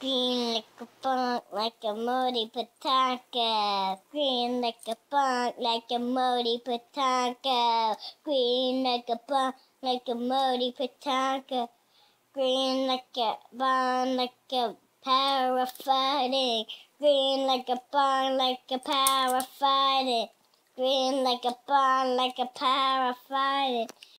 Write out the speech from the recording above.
Green like a punk, like a Modi Patanka. Green like a punk, like a Modi Patanka. Green like a punk, like a Modi Patanka. Green like a bun, like a parafighting. Green like a bun, like a parafighting. Green like a bun, like a parafighting.